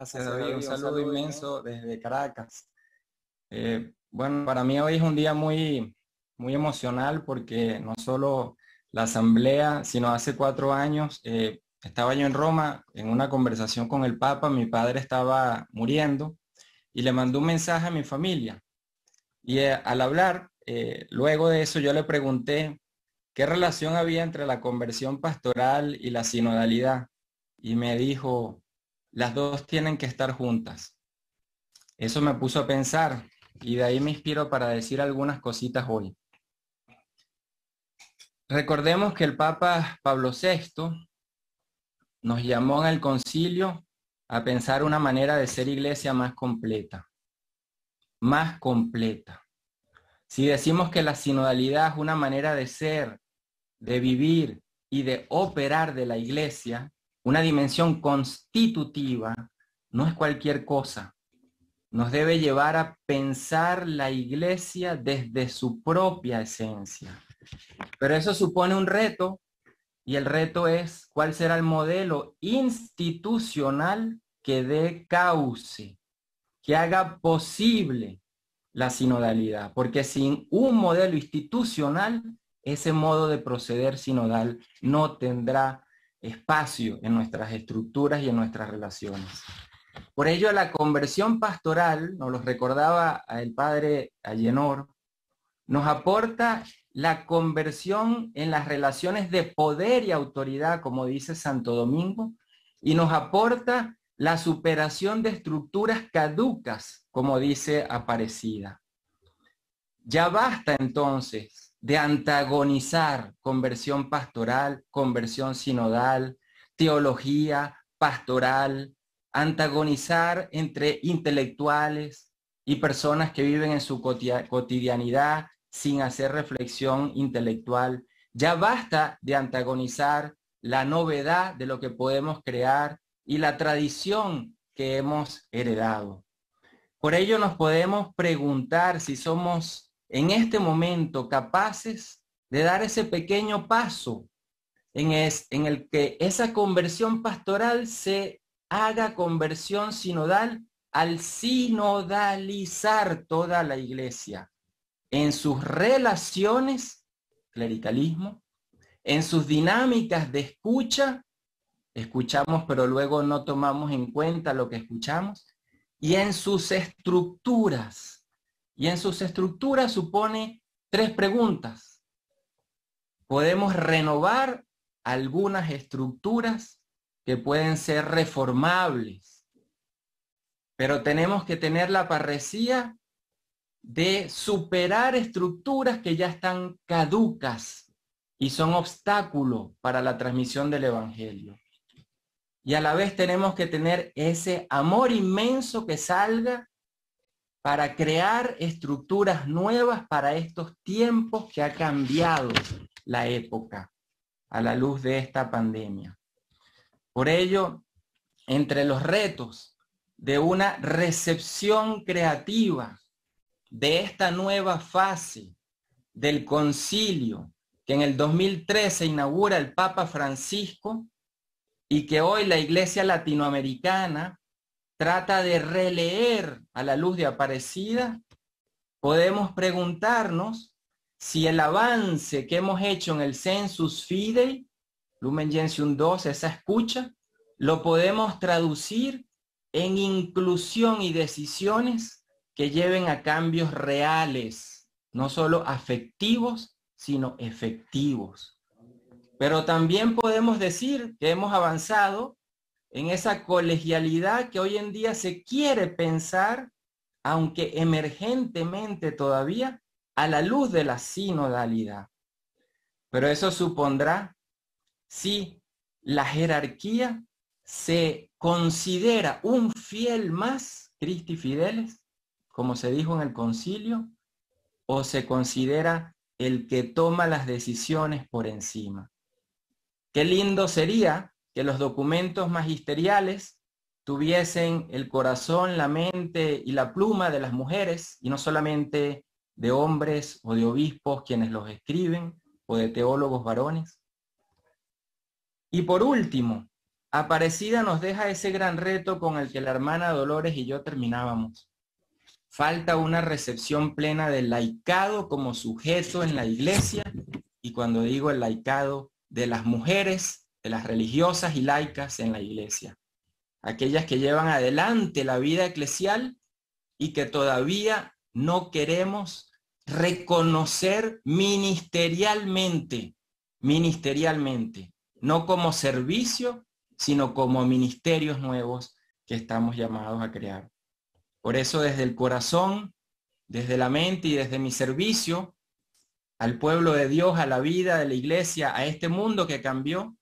Un, saludo, inmenso desde Caracas. Eh, bueno, para mí hoy es un día muy, muy emocional porque no solo la asamblea, sino hace cuatro años eh, estaba yo en Roma en una conversación con el Papa, mi padre estaba muriendo y le mandó un mensaje a mi familia. Y eh, al hablar, luego de eso yo le pregunté qué relación había entre la conversión pastoral y la sinodalidad. Y me dijo, las dos tienen que estar juntas. Eso me puso a pensar y de ahí me inspiro para decir algunas cositas hoy. Recordemos que el Papa Pablo VI nos llamó en el concilio a pensar una manera de ser iglesia más completa. Más completa. Si decimos que la sinodalidad es una manera de ser, de vivir y de operar de la iglesia, una dimensión constitutiva no es cualquier cosa. Nos debe llevar a pensar la iglesia desde su propia esencia. Pero eso supone un reto y el reto es cuál será el modelo institucional que dé cauce, que haga posible la sinodalidad, porque sin un modelo institucional, ese modo de proceder sinodal no tendrá espacio en nuestras estructuras y en nuestras relaciones. Por ello, la conversión pastoral, nos lo recordaba el padre allenor nos aporta la conversión en las relaciones de poder y autoridad, como dice Santo Domingo, y nos aporta la superación de estructuras caducas, como dice Aparecida. Ya basta entonces de antagonizar conversión pastoral, conversión sinodal, teología pastoral, antagonizar entre intelectuales y personas que viven en su cotidianidad sin hacer reflexión intelectual. Ya basta de antagonizar la novedad de lo que podemos crear y la tradición que hemos heredado. Por ello nos podemos preguntar si somos en este momento capaces de dar ese pequeño paso en, el que esa conversión pastoral se haga conversión sinodal al sinodalizar toda la iglesia en sus relaciones, clericalismo, en sus dinámicas de escucha, escuchamos pero luego no tomamos en cuenta lo que escuchamos, y en sus estructuras, y en sus estructuras supone tres preguntas. Podemos renovar algunas estructuras que pueden ser reformables, pero tenemos que tener la parresía de superar estructuras que ya están caducas y son obstáculo para la transmisión del Evangelio. Y a la vez tenemos que tener ese amor inmenso que salga para crear estructuras nuevas para estos tiempos que ha cambiado la época a la luz de esta pandemia. Por ello, entre los retos de una recepción creativa de esta nueva fase del concilio que en el 2013 inaugura el Papa Francisco y que hoy la Iglesia Latinoamericana trata de releer a la luz de aparecida, podemos preguntarnos si el avance que hemos hecho en el census fidei, Lumen Gentium 2, esa escucha, lo podemos traducir en inclusión y decisiones que lleven a cambios reales, no solo afectivos, sino efectivos. Pero también podemos decir que hemos avanzado en esa colegialidad que hoy en día se quiere pensar, aunque emergentemente todavía, a la luz de la sinodalidad. Pero eso supondrá si la jerarquía se considera un fiel más, Cristi Fideles, como se dijo en el concilio, o se considera el que toma las decisiones por encima. Qué lindo sería que los documentos magisteriales tuviesen el corazón, la mente y la pluma de las mujeres y no solamente de hombres o de obispos quienes los escriben o de teólogos varones. Y por último, Aparecida nos deja ese gran reto con el que la hermana Dolores y yo terminábamos. Falta una recepción plena del laicado como sujeto en la iglesia y cuando digo el laicado de las mujeres de las religiosas y laicas en la iglesia, aquellas que llevan adelante la vida eclesial y que todavía no queremos reconocer ministerialmente, ministerialmente, no como servicio, sino como ministerios nuevos que estamos llamados a crear. Por eso desde el corazón, desde la mente y desde mi servicio al pueblo de Dios, a la vida de la iglesia, a este mundo que cambió,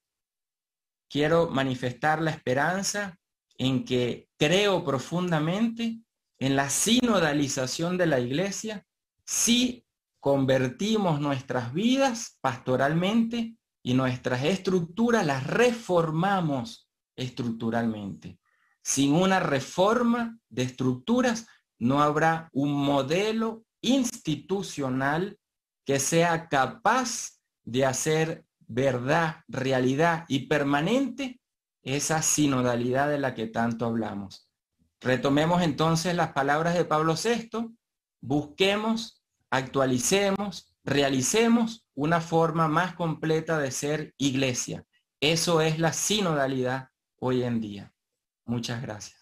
quiero manifestar la esperanza en que creo profundamente en la sinodalización de la iglesia si convertimos nuestras vidas pastoralmente y nuestras estructuras las reformamos estructuralmente. Sin una reforma de estructuras no habrá un modelo institucional que sea capaz de hacer verdad, realidad y permanente esa sinodalidad de la que tanto hablamos. Retomemos entonces las palabras de Pablo VI, busquemos, actualicemos, realicemos una forma más completa de ser iglesia. Eso es la sinodalidad hoy en día. Muchas gracias.